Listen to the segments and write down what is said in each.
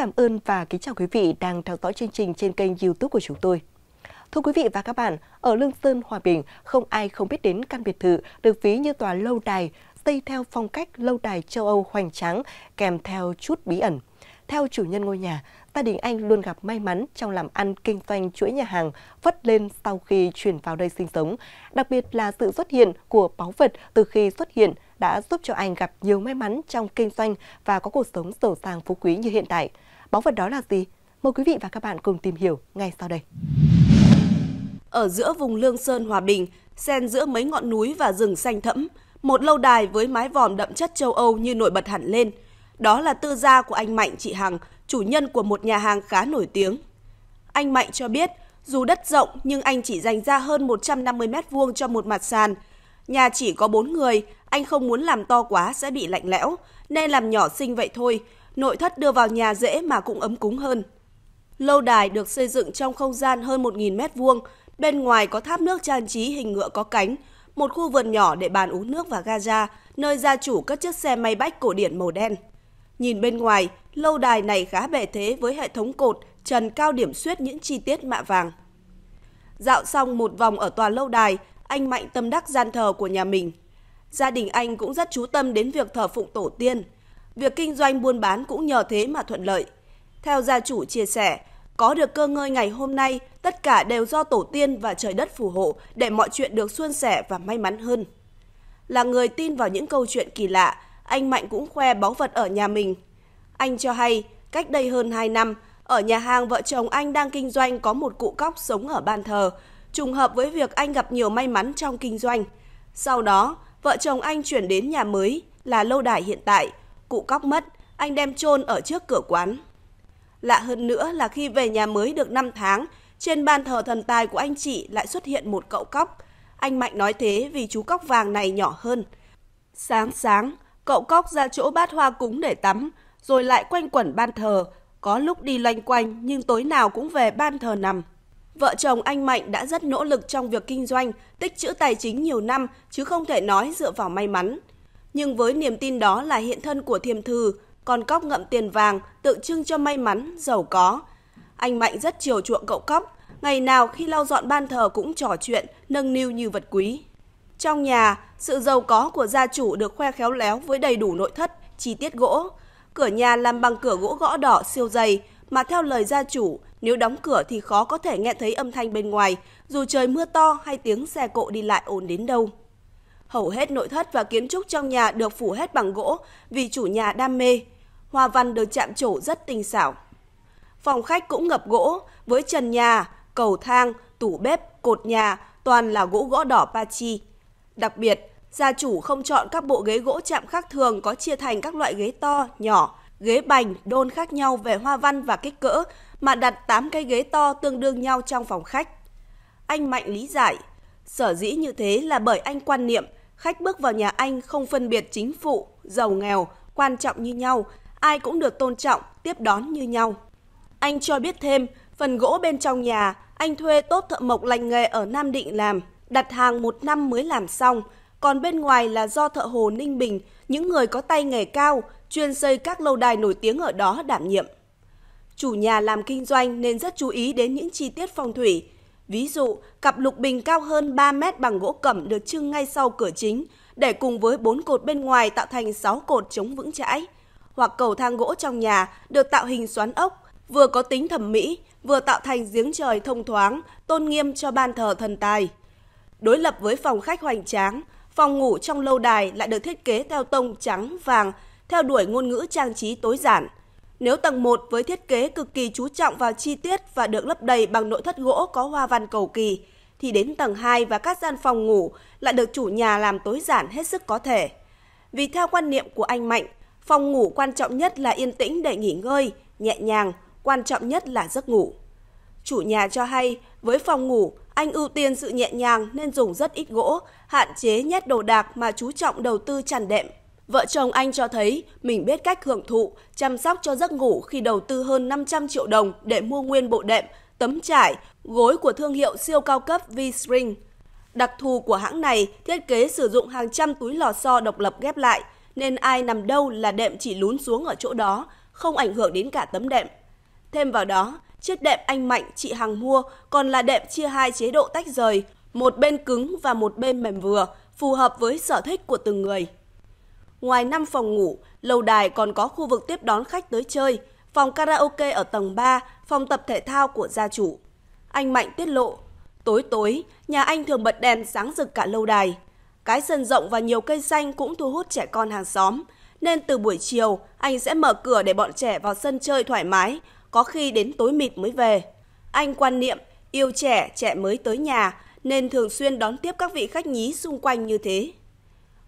cảm ơn và kính chào quý vị đang theo dõi chương trình trên kênh youtube của chúng tôi. Thưa quý vị và các bạn, ở Lương Sơn, Hòa Bình, không ai không biết đến căn biệt thự được ví như tòa lâu đài, xây theo phong cách lâu đài châu Âu hoành tráng, kèm theo chút bí ẩn. Theo chủ nhân ngôi nhà, gia đình anh luôn gặp may mắn trong làm ăn kinh doanh chuỗi nhà hàng phất lên sau khi chuyển vào đây sinh sống, đặc biệt là sự xuất hiện của báu vật từ khi xuất hiện – đã giúp cho anh gặp nhiều may mắn trong kinh doanh và có cuộc sống giàu sang phú quý như hiện tại. Báu vật đó là gì? Mời quý vị và các bạn cùng tìm hiểu ngay sau đây. Ở giữa vùng Lương Sơn Hòa Bình, xen giữa mấy ngọn núi và rừng xanh thẫm, một lâu đài với mái vòm đậm chất châu Âu như nổi bật hẳn lên. Đó là tư gia của anh Mạnh chị Hằng, chủ nhân của một nhà hàng khá nổi tiếng. Anh Mạnh cho biết, dù đất rộng nhưng anh chỉ dành ra hơn 150 mét vuông cho một mặt sàn. Nhà chỉ có 4 người, anh không muốn làm to quá sẽ bị lạnh lẽo, nên làm nhỏ xinh vậy thôi, nội thất đưa vào nhà dễ mà cũng ấm cúng hơn. Lâu đài được xây dựng trong không gian hơn 1.000 mét vuông, bên ngoài có tháp nước trang trí hình ngựa có cánh, một khu vườn nhỏ để bàn uống nước và gaza, nơi gia chủ cất chiếc xe may bách cổ điển màu đen. Nhìn bên ngoài, lâu đài này khá bề thế với hệ thống cột, trần cao điểm xuyết những chi tiết mạ vàng. Dạo xong một vòng ở tòa lâu đài, anh Mạnh tâm đắc gian thờ của nhà mình, Gia đình anh cũng rất chú tâm đến việc thờ phụng tổ tiên. Việc kinh doanh buôn bán cũng nhờ thế mà thuận lợi. Theo gia chủ chia sẻ, có được cơ ngơi ngày hôm nay, tất cả đều do tổ tiên và trời đất phù hộ để mọi chuyện được suôn sẻ và may mắn hơn. Là người tin vào những câu chuyện kỳ lạ, anh Mạnh cũng khoe báu vật ở nhà mình. Anh cho hay, cách đây hơn 2 năm, ở nhà hàng vợ chồng anh đang kinh doanh có một cụ cóc sống ở ban thờ, trùng hợp với việc anh gặp nhiều may mắn trong kinh doanh. Sau đó, Vợ chồng anh chuyển đến nhà mới là lâu đài hiện tại, cụ cóc mất, anh đem chôn ở trước cửa quán. Lạ hơn nữa là khi về nhà mới được 5 tháng, trên bàn thờ thần tài của anh chị lại xuất hiện một cậu cóc. Anh Mạnh nói thế vì chú cóc vàng này nhỏ hơn. Sáng sáng, cậu cóc ra chỗ bát hoa cúng để tắm, rồi lại quanh quẩn ban thờ, có lúc đi loanh quanh nhưng tối nào cũng về ban thờ nằm. Vợ chồng anh Mạnh đã rất nỗ lực trong việc kinh doanh, tích trữ tài chính nhiều năm chứ không thể nói dựa vào may mắn. Nhưng với niềm tin đó là hiện thân của thiềm thư, con cóc ngậm tiền vàng tượng trưng cho may mắn, giàu có. Anh Mạnh rất chiều chuộng cậu cóc, ngày nào khi lau dọn ban thờ cũng trò chuyện, nâng niu như vật quý. Trong nhà, sự giàu có của gia chủ được khoe khéo léo với đầy đủ nội thất, chi tiết gỗ. Cửa nhà làm bằng cửa gỗ gõ đỏ siêu dày, mà theo lời gia chủ, nếu đóng cửa thì khó có thể nghe thấy âm thanh bên ngoài, dù trời mưa to hay tiếng xe cộ đi lại ồn đến đâu. Hầu hết nội thất và kiến trúc trong nhà được phủ hết bằng gỗ vì chủ nhà đam mê. Hoa văn được chạm trổ rất tinh xảo. Phòng khách cũng ngập gỗ với trần nhà, cầu thang, tủ bếp, cột nhà toàn là gỗ gõ đỏ Pachi. Đặc biệt, gia chủ không chọn các bộ ghế gỗ chạm khác thường có chia thành các loại ghế to, nhỏ, ghế bành, đôn khác nhau về hoa văn và kích cỡ mà đặt 8 cái ghế to tương đương nhau trong phòng khách. Anh Mạnh lý giải, sở dĩ như thế là bởi anh quan niệm khách bước vào nhà anh không phân biệt chính phụ, giàu nghèo, quan trọng như nhau, ai cũng được tôn trọng, tiếp đón như nhau. Anh cho biết thêm, phần gỗ bên trong nhà, anh thuê tốt thợ mộc lành nghề ở Nam Định làm, đặt hàng một năm mới làm xong, còn bên ngoài là do thợ hồ Ninh Bình, những người có tay nghề cao, chuyên xây các lâu đài nổi tiếng ở đó đảm nhiệm chủ nhà làm kinh doanh nên rất chú ý đến những chi tiết phong thủy. Ví dụ, cặp lục bình cao hơn 3 mét bằng gỗ cẩm được trưng ngay sau cửa chính, để cùng với 4 cột bên ngoài tạo thành 6 cột chống vững chãi. Hoặc cầu thang gỗ trong nhà được tạo hình xoắn ốc, vừa có tính thẩm mỹ, vừa tạo thành giếng trời thông thoáng, tôn nghiêm cho ban thờ thần tài. Đối lập với phòng khách hoành tráng, phòng ngủ trong lâu đài lại được thiết kế theo tông trắng, vàng, theo đuổi ngôn ngữ trang trí tối giản – nếu tầng 1 với thiết kế cực kỳ chú trọng vào chi tiết và được lấp đầy bằng nội thất gỗ có hoa văn cầu kỳ, thì đến tầng 2 và các gian phòng ngủ lại được chủ nhà làm tối giản hết sức có thể. Vì theo quan niệm của anh Mạnh, phòng ngủ quan trọng nhất là yên tĩnh để nghỉ ngơi, nhẹ nhàng, quan trọng nhất là giấc ngủ. Chủ nhà cho hay, với phòng ngủ, anh ưu tiên sự nhẹ nhàng nên dùng rất ít gỗ, hạn chế nhét đồ đạc mà chú trọng đầu tư tràn đệm Vợ chồng anh cho thấy mình biết cách hưởng thụ, chăm sóc cho giấc ngủ khi đầu tư hơn 500 triệu đồng để mua nguyên bộ đệm, tấm trải, gối của thương hiệu siêu cao cấp V-String. Đặc thù của hãng này thiết kế sử dụng hàng trăm túi lò xo độc lập ghép lại, nên ai nằm đâu là đệm chỉ lún xuống ở chỗ đó, không ảnh hưởng đến cả tấm đệm. Thêm vào đó, chiếc đệm anh Mạnh chị Hằng mua còn là đệm chia hai chế độ tách rời, một bên cứng và một bên mềm vừa, phù hợp với sở thích của từng người. Ngoài 5 phòng ngủ, lâu đài còn có khu vực tiếp đón khách tới chơi, phòng karaoke ở tầng 3, phòng tập thể thao của gia chủ. Anh Mạnh tiết lộ, tối tối, nhà anh thường bật đèn sáng rực cả lâu đài. Cái sân rộng và nhiều cây xanh cũng thu hút trẻ con hàng xóm, nên từ buổi chiều, anh sẽ mở cửa để bọn trẻ vào sân chơi thoải mái, có khi đến tối mịt mới về. Anh quan niệm, yêu trẻ, trẻ mới tới nhà, nên thường xuyên đón tiếp các vị khách nhí xung quanh như thế.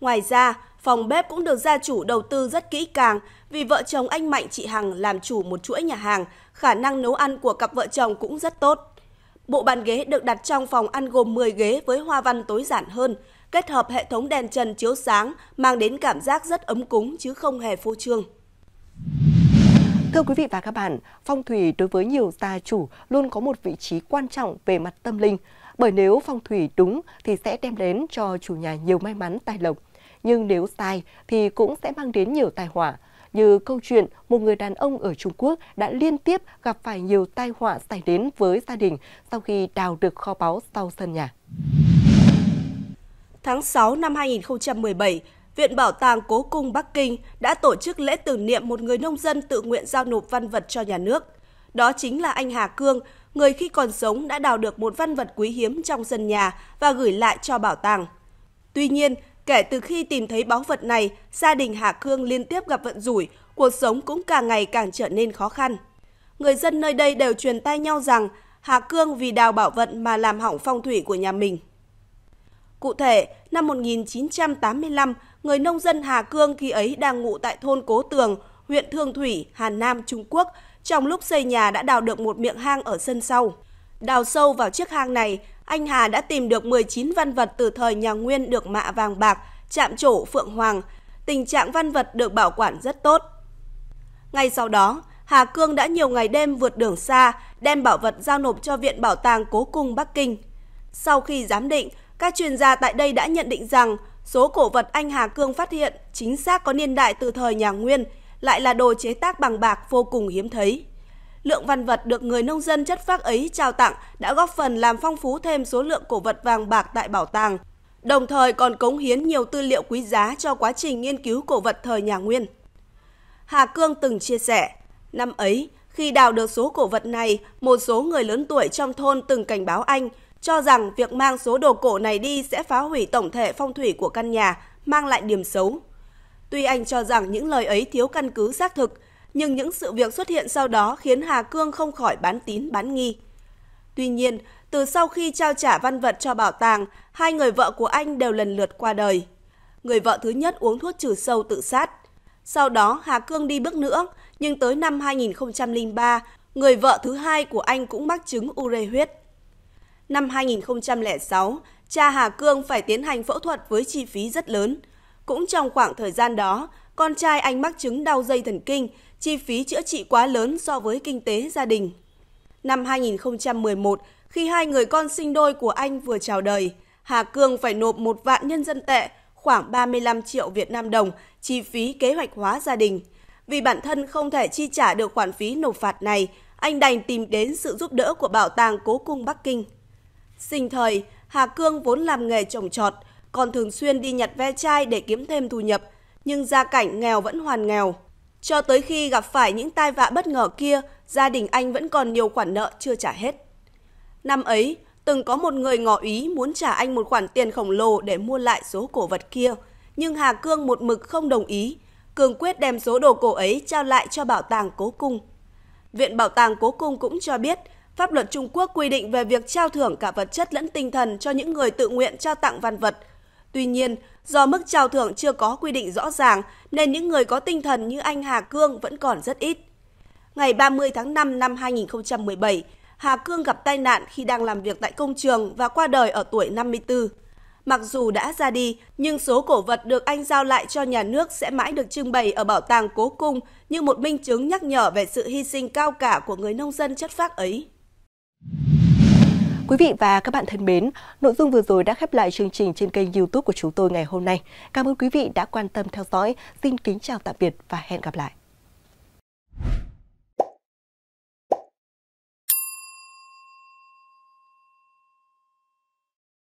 Ngoài ra, phòng bếp cũng được gia chủ đầu tư rất kỹ càng vì vợ chồng anh Mạnh chị Hằng làm chủ một chuỗi nhà hàng, khả năng nấu ăn của cặp vợ chồng cũng rất tốt. Bộ bàn ghế được đặt trong phòng ăn gồm 10 ghế với hoa văn tối giản hơn, kết hợp hệ thống đèn trần chiếu sáng mang đến cảm giác rất ấm cúng chứ không hề phô trương. Thưa quý vị và các bạn, phong thủy đối với nhiều gia chủ luôn có một vị trí quan trọng về mặt tâm linh. Bởi nếu phong thủy đúng thì sẽ đem đến cho chủ nhà nhiều may mắn, tài lộc nhưng nếu sai thì cũng sẽ mang đến nhiều tai họa. Như câu chuyện một người đàn ông ở Trung Quốc đã liên tiếp gặp phải nhiều tai họa xảy đến với gia đình sau khi đào được kho báu sau sân nhà. Tháng 6 năm 2017, Viện Bảo tàng Cố cung Bắc Kinh đã tổ chức lễ tưởng niệm một người nông dân tự nguyện giao nộp văn vật cho nhà nước. Đó chính là anh Hà Cương, người khi còn sống đã đào được một văn vật quý hiếm trong sân nhà và gửi lại cho bảo tàng. Tuy nhiên, Kể từ khi tìm thấy báu vật này, gia đình Hà Cương liên tiếp gặp vận rủi, cuộc sống cũng càng ngày càng trở nên khó khăn. Người dân nơi đây đều truyền tay nhau rằng Hà Cương vì đào bảo vật mà làm hỏng phong thủy của nhà mình. Cụ thể, năm 1985, người nông dân Hà Cương khi ấy đang ngụ tại thôn Cố Tường, huyện Thương Thủy, Hà Nam, Trung Quốc, trong lúc xây nhà đã đào được một miệng hang ở sân sau. Đào sâu vào chiếc hang này, anh Hà đã tìm được 19 văn vật từ thời nhà Nguyên được mạ vàng bạc, chạm trổ phượng hoàng. Tình trạng văn vật được bảo quản rất tốt. Ngay sau đó, Hà Cương đã nhiều ngày đêm vượt đường xa, đem bảo vật giao nộp cho Viện Bảo tàng Cố Cung Bắc Kinh. Sau khi giám định, các chuyên gia tại đây đã nhận định rằng số cổ vật anh Hà Cương phát hiện chính xác có niên đại từ thời nhà Nguyên, lại là đồ chế tác bằng bạc vô cùng hiếm thấy lượng văn vật được người nông dân chất phác ấy trao tặng đã góp phần làm phong phú thêm số lượng cổ vật vàng bạc tại bảo tàng, đồng thời còn cống hiến nhiều tư liệu quý giá cho quá trình nghiên cứu cổ vật thời nhà Nguyên. Hà Cương từng chia sẻ, năm ấy, khi đào được số cổ vật này, một số người lớn tuổi trong thôn từng cảnh báo anh, cho rằng việc mang số đồ cổ này đi sẽ phá hủy tổng thể phong thủy của căn nhà, mang lại điểm xấu. Tuy anh cho rằng những lời ấy thiếu căn cứ xác thực, nhưng những sự việc xuất hiện sau đó khiến Hà Cương không khỏi bán tín bán nghi. Tuy nhiên, từ sau khi trao trả văn vật cho bảo tàng, hai người vợ của anh đều lần lượt qua đời. Người vợ thứ nhất uống thuốc trừ sâu tự sát. Sau đó, Hà Cương đi bước nữa, nhưng tới năm 2003, người vợ thứ hai của anh cũng mắc chứng ure huyết. Năm 2006, cha Hà Cương phải tiến hành phẫu thuật với chi phí rất lớn. Cũng trong khoảng thời gian đó, con trai anh mắc chứng đau dây thần kinh chi phí chữa trị quá lớn so với kinh tế gia đình. Năm 2011, khi hai người con sinh đôi của anh vừa chào đời, Hà Cương phải nộp một vạn nhân dân tệ, khoảng 35 triệu Việt Nam đồng, chi phí kế hoạch hóa gia đình. Vì bản thân không thể chi trả được khoản phí nộp phạt này, anh đành tìm đến sự giúp đỡ của Bảo tàng Cố cung Bắc Kinh. Sinh thời, Hà Cương vốn làm nghề trồng trọt, còn thường xuyên đi nhặt ve chai để kiếm thêm thu nhập, nhưng gia cảnh nghèo vẫn hoàn nghèo. Cho tới khi gặp phải những tai vạ bất ngờ kia, gia đình anh vẫn còn nhiều khoản nợ chưa trả hết. Năm ấy, từng có một người ngỏ ý muốn trả anh một khoản tiền khổng lồ để mua lại số cổ vật kia, nhưng Hà Cương một mực không đồng ý. Cường quyết đem số đồ cổ ấy trao lại cho Bảo tàng Cố Cung. Viện Bảo tàng Cố Cung cũng cho biết, pháp luật Trung Quốc quy định về việc trao thưởng cả vật chất lẫn tinh thần cho những người tự nguyện trao tặng văn vật Tuy nhiên, do mức trao thưởng chưa có quy định rõ ràng nên những người có tinh thần như anh Hà Cương vẫn còn rất ít. Ngày 30 tháng 5 năm 2017, Hà Cương gặp tai nạn khi đang làm việc tại công trường và qua đời ở tuổi 54. Mặc dù đã ra đi, nhưng số cổ vật được anh giao lại cho nhà nước sẽ mãi được trưng bày ở bảo tàng cố cung như một minh chứng nhắc nhở về sự hy sinh cao cả của người nông dân chất phác ấy. Quý vị và các bạn thân mến, nội dung vừa rồi đã khép lại chương trình trên kênh youtube của chúng tôi ngày hôm nay. Cảm ơn quý vị đã quan tâm theo dõi. Xin kính chào tạm biệt và hẹn gặp lại.